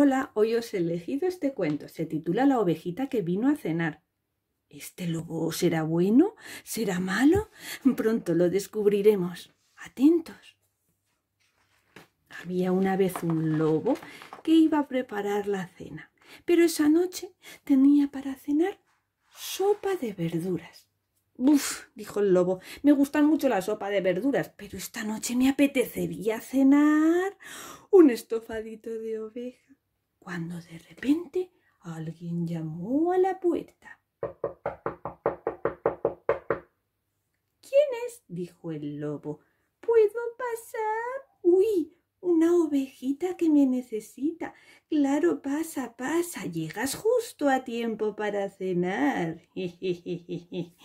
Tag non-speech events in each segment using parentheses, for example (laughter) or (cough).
Hola, hoy os he elegido este cuento. Se titula La ovejita que vino a cenar. ¿Este lobo será bueno? ¿Será malo? Pronto lo descubriremos. Atentos. Había una vez un lobo que iba a preparar la cena, pero esa noche tenía para cenar sopa de verduras. Buf, dijo el lobo, me gustan mucho la sopa de verduras, pero esta noche me apetecería cenar un estofadito de oveja cuando de repente alguien llamó a la puerta. ¿Quién es? dijo el lobo. ¿Puedo pasar? Uy, una ovejita que me necesita. Claro, pasa, pasa. Llegas justo a tiempo para cenar.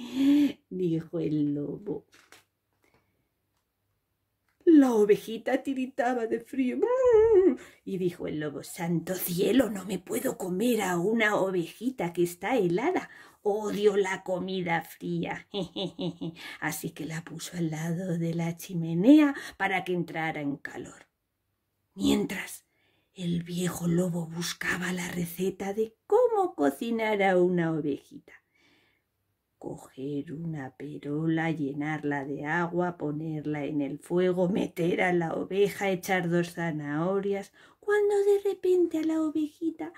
(laughs) dijo el lobo. La ovejita tiritaba de frío ¡Mmm! y dijo el lobo, santo cielo, no me puedo comer a una ovejita que está helada. Odio la comida fría. (laughs) Así que la puso al lado de la chimenea para que entrara en calor. Mientras, el viejo lobo buscaba la receta de cómo cocinar a una ovejita coger una perola, llenarla de agua, ponerla en el fuego, meter a la oveja, echar dos zanahorias, cuando de repente a la ovejita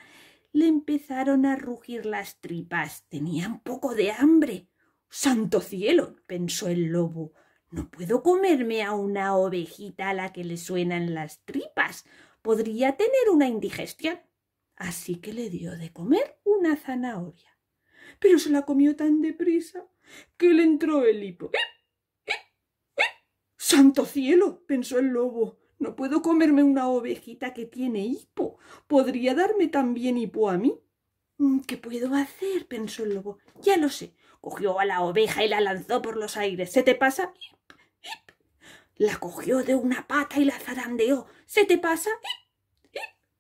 le empezaron a rugir las tripas. Tenía un poco de hambre. Santo cielo, pensó el lobo, no puedo comerme a una ovejita a la que le suenan las tripas. Podría tener una indigestión. Así que le dio de comer una zanahoria pero se la comió tan deprisa que le entró el hipo. ¡Eh! ¡Eh! ¡Eh! ¡Santo cielo! pensó el lobo. No puedo comerme una ovejita que tiene hipo. ¿Podría darme también hipo a mí? Mm, ¿Qué puedo hacer? pensó el lobo. Ya lo sé. Cogió a la oveja y la lanzó por los aires. ¿Se te pasa? La cogió de una pata y la zarandeó. ¿Se te pasa?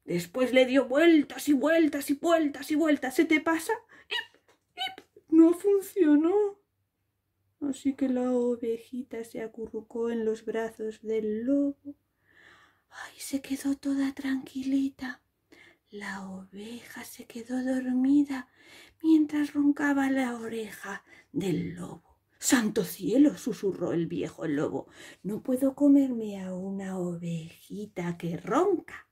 Después le dio vueltas y vueltas y vueltas y vueltas. ¿Se te pasa? No funcionó. Así que la ovejita se acurrucó en los brazos del lobo. Ay, se quedó toda tranquilita. La oveja se quedó dormida mientras roncaba la oreja del lobo. Santo cielo, susurró el viejo lobo, no puedo comerme a una ovejita que ronca.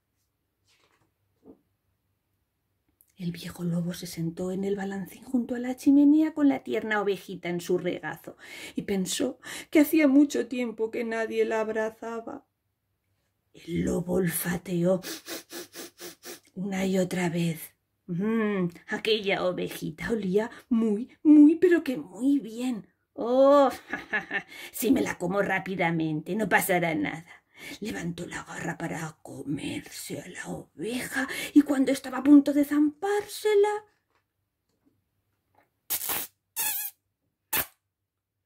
El viejo lobo se sentó en el balancín junto a la chimenea con la tierna ovejita en su regazo y pensó que hacía mucho tiempo que nadie la abrazaba. El lobo olfateó una y otra vez. Mm, aquella ovejita olía muy, muy, pero que muy bien. Oh, (laughs) si me la como rápidamente, no pasará nada. Levantó la garra para comerse a la oveja y cuando estaba a punto de zampársela...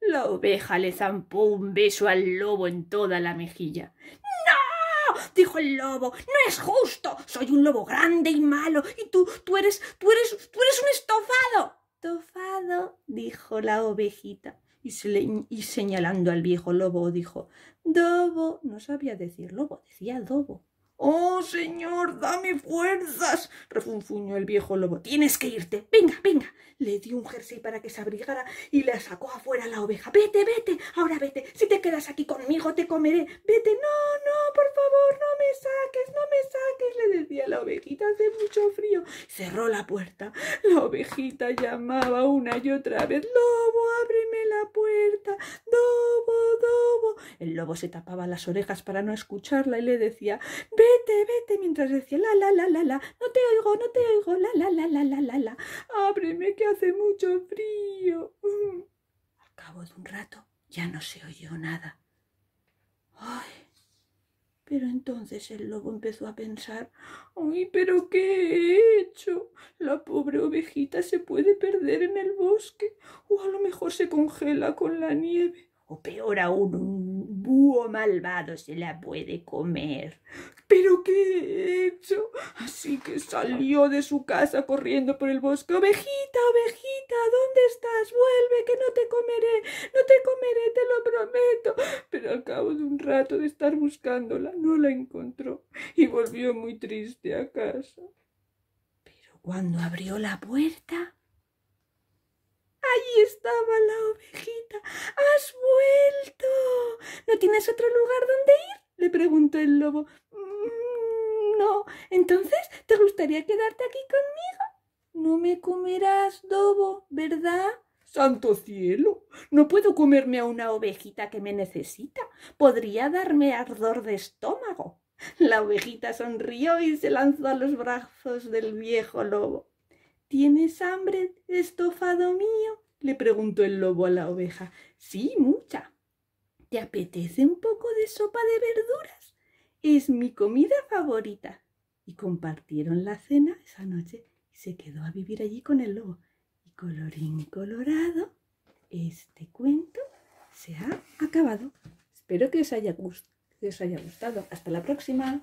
La oveja le zampó un beso al lobo en toda la mejilla. ¡No! dijo el lobo. ¡No es justo! Soy un lobo grande y malo y tú, tú eres, tú eres, tú eres un estofado. Estofado, dijo la ovejita y, señalando al viejo lobo dijo, Dobo, no sabía decir lobo, decía dobo. Oh, señor, dame fuerzas, refunfuñó el viejo lobo. Tienes que irte. Venga, venga. Le dio un jersey para que se abrigara y la sacó afuera la oveja. Vete, vete, ahora vete. Si te quedas aquí conmigo, te comeré. Vete, no, no, por favor, no me saques, no me saques, le decía la ovejita. Hace mucho frío. Cerró la puerta. La ovejita llamaba una y otra vez. Lobo, ábreme el lobo se tapaba las orejas para no escucharla y le decía Vete, vete, mientras decía la la la la la, no te oigo, no te oigo, la la la la la la la, ábreme que hace mucho frío. Mm. Al cabo de un rato ya no se oyó nada. ¡Ay! Pero entonces el lobo empezó a pensar, ¡ay, pero qué he hecho! La pobre ovejita se puede perder en el bosque, o a lo mejor se congela con la nieve, o peor aún, un malvado se la puede comer. Pero qué he hecho. Así que salió de su casa corriendo por el bosque. Ovejita, ovejita, ¿dónde estás? Vuelve, que no te comeré, no te comeré, te lo prometo. Pero al cabo de un rato de estar buscándola, no la encontró y volvió muy triste a casa. Pero cuando abrió la puerta, estaba la ovejita. ¡Has vuelto! ¿No tienes otro lugar donde ir? le preguntó el lobo. Mm, no. Entonces, ¿te gustaría quedarte aquí conmigo? No me comerás, dobo, ¿verdad? Santo cielo, no puedo comerme a una ovejita que me necesita. Podría darme ardor de estómago. La ovejita sonrió y se lanzó a los brazos del viejo lobo. ¿Tienes hambre, estofado mío? le preguntó el lobo a la oveja. Sí, mucha. ¿Te apetece un poco de sopa de verduras? Es mi comida favorita. Y compartieron la cena esa noche y se quedó a vivir allí con el lobo. Y colorín colorado, este cuento se ha acabado. Espero que os haya, gustado. Hasta la próxima.